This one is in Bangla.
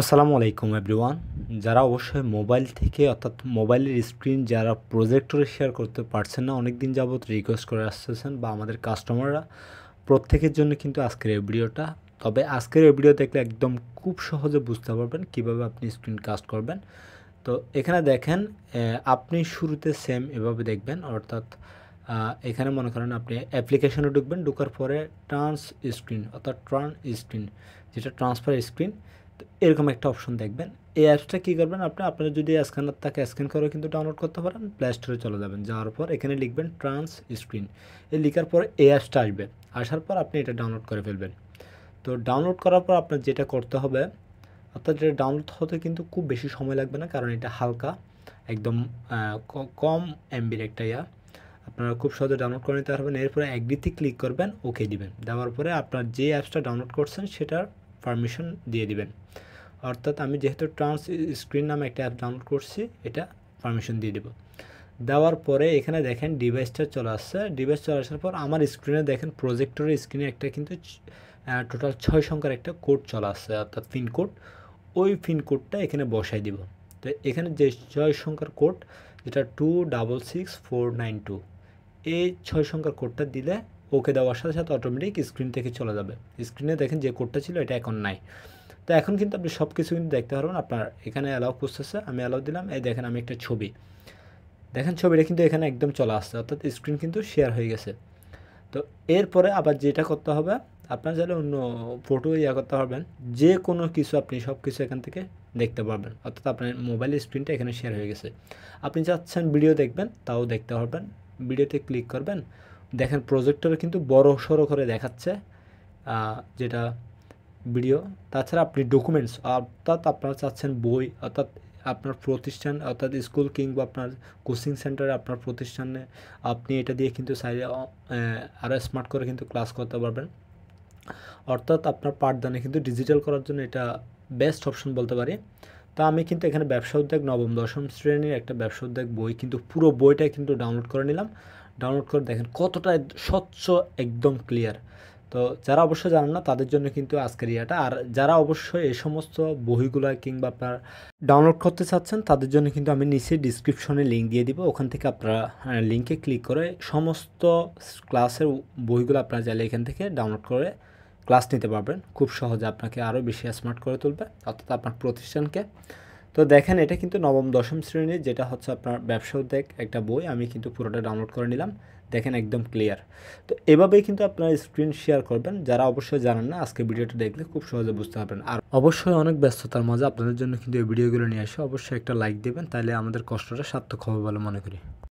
আসসালামু আলাইকুম এভরিওয়ান যারা অবশ্যই মোবাইল থেকে অর্থাৎ মোবাইলের স্ক্রিন যারা প্রজেক্টরে শেয়ার করতে পারছেন না অনেক দিন যাবৎ রিকোয়েস্ট করে আসতেছেন বা আমাদের কাস্টমাররা প্রত্যেকের জন্য কিন্তু আজকের এই ভিডিওটা তবে আজকের এই ভিডিও দেখলে একদম খুব সহজে বুঝতে পারবেন কিভাবে আপনি স্ক্রিন কাস্ট করবেন তো এখানে দেখেন আপনি শুরুতে সেম এভাবে দেখবেন অর্থাৎ এখানে মনে করেন আপনি অ্যাপ্লিকেশনে ঢুকবেন ঢুকার পরে ট্রান্স স্ক্রিন অর্থাৎ ট্রান স্ক্রিন যেটা ট্রান্সফার স্ক্রিন এরকম একটা অপশন দেখবেন এই অ্যাপসটা কী করবেন আপনি আপনারা যদি স্ক্যানার তাকে স্ক্যান করে কিন্তু ডাউনলোড করতে পারেন প্লে স্টোরে চলে যাবেন যাওয়ার পর এখানে লিখবেন ট্রান্স স্ক্রিন এই লিখার পর এই অ্যাপসটা আসবে আসার পর আপনি এটা ডাউনলোড করে ফেলবেন তো ডাউনলোড করার পর আপনার যেটা করতে হবে অর্থাৎ এটা ডাউনলোড হতে কিন্তু খুব বেশি সময় লাগবে না কারণ এটা হালকা একদম কম এমবির একটা ইয়া আপনারা খুব সহজে ডাউনলোড করে নিতে পারবেন এরপরে অ্যাগ্রিতে ক্লিক করবেন ওকে দিবেন দেওয়ার পরে আপনার যে অ্যাপসটা ডাউনলোড করছেন সেটার পারমিশন দিয়ে দিবেন অর্থাৎ আমি যেহেতু ট্রান্স স্ক্রিন নামে একটা অ্যাপ ডাউনলোড করছি এটা পারমিশন দিয়ে দেব দেওয়ার পরে এখানে দেখেন ডিভাইসটা চলে আসছে ডিভাইস চলে আসার পর আমার স্ক্রিনে দেখেন প্রজেক্টরের স্ক্রিনে একটা কিন্তু টোটাল ছয় সংখ্যার একটা কোড চলে আসছে অর্থাৎ পিন কোড ওই পিন কোডটা এখানে বসাই দিব তো এখানে যে ছয় সংখ্যার কোড যেটা two double six four nine two এই ছয় সংখ্যার কোডটা দিলে ওকে দেওয়ার সাথে সাথে অটোমেটিক স্ক্রিন থেকে চলে যাবে স্ক্রিনে দেখেন যে কোডটা ছিল এটা এখন নাই তো এখন কিন্তু আপনি সব কিছু কিন্তু দেখতে পারবেন আপনার এখানে অ্যালাউ খুঁজতেছে আমি অ্যালাউ দিলাম এই দেখেন আমি একটা ছবি দেখেন ছবিটা কিন্তু এখানে একদম চলে আসছে অর্থাৎ স্ক্রিন কিন্তু শেয়ার হয়ে গেছে তো এরপরে আবার যেটা করতে হবে আপনার চাইলে অন্য ফটো ইয়া করতে পারবেন যে কোনো কিছু আপনি সব কিছু এখান থেকে দেখতে পারবেন অর্থাৎ আপনার মোবাইল স্ক্রিনটা এখানে শেয়ার হয়ে গেছে আপনি চাচ্ছেন ভিডিও দেখবেন তাও দেখতে পারবেন ভিডিওতে ক্লিক করবেন দেখেন প্রজেক্টরে কিন্তু বড় সড়ো করে দেখাচ্ছে যেটা ভিডিও তাছাড়া আপনি ডকুমেন্টস অর্থাৎ আপনারা চাচ্ছেন বই অর্থাৎ আপনার প্রতিষ্ঠান অর্থাৎ স্কুল কিংবা আপনার কোচিং সেন্টারে আপনার প্রতিষ্ঠানে আপনি এটা দিয়ে কিন্তু সাইডে আরও স্মার্ট করে কিন্তু ক্লাস করতে পারবেন অর্থাৎ আপনার পাঠদানে কিন্তু ডিজিটাল করার জন্য এটা বেস্ট অপশন বলতে পারি তা আমি কিন্তু এখানে ব্যবসা উদ্যোগ নবম দশম শ্রেণীর একটা ব্যবসা উদ্যোগ বই কিন্তু পুরো বইটাই কিন্তু ডাউনলোড করে নিলাম ডাউনলোড করে দেখেন কতটা স্বচ্ছ একদম ক্লিয়ার তো যারা অবশ্যই জানেন না তাদের জন্য কিন্তু আজকের ইয়াটা আর যারা অবশ্যই এই সমস্ত বইগুলো কিংবা আপনার ডাউনলোড করতে চাচ্ছেন তাদের জন্য কিন্তু আমি নিচে ডিসক্রিপশনে লিঙ্ক দিয়ে দিব ওখান থেকে আপনারা লিঙ্কে ক্লিক করে সমস্ত ক্লাসের বইগুলো আপনারা চাইলে এখান থেকে ডাউনলোড করে ক্লাস নিতে পারবেন খুব সহজে আপনাকে আরও বেশি স্মার্ট করে তুলবে অর্থাৎ আপনার প্রতিষ্ঠানকে তো দেখেন এটা কিন্তু নবম দশম শ্রেণীর যেটা হচ্ছে আপনার ব্যবসা উদ্যোগ একটা বই আমি কিন্তু পুরোটা ডাউনলোড করে নিলাম দেখেন একদম ক্লিয়ার তো এভাবেই কিন্তু আপনারা স্ক্রিন শেয়ার করবেন যারা অবশ্যই জানেন না আজকে ভিডিওটা দেখলে খুব সহজে বুঝতে পারবেন আর অবশ্যই অনেক ব্যস্ততার মাঝে আপনাদের জন্য কিন্তু এই ভিডিওগুলো নিয়ে আসে অবশ্যই একটা লাইক দেবেন তাহলে আমাদের কষ্টটা সার্থক হবে বলে মনে করি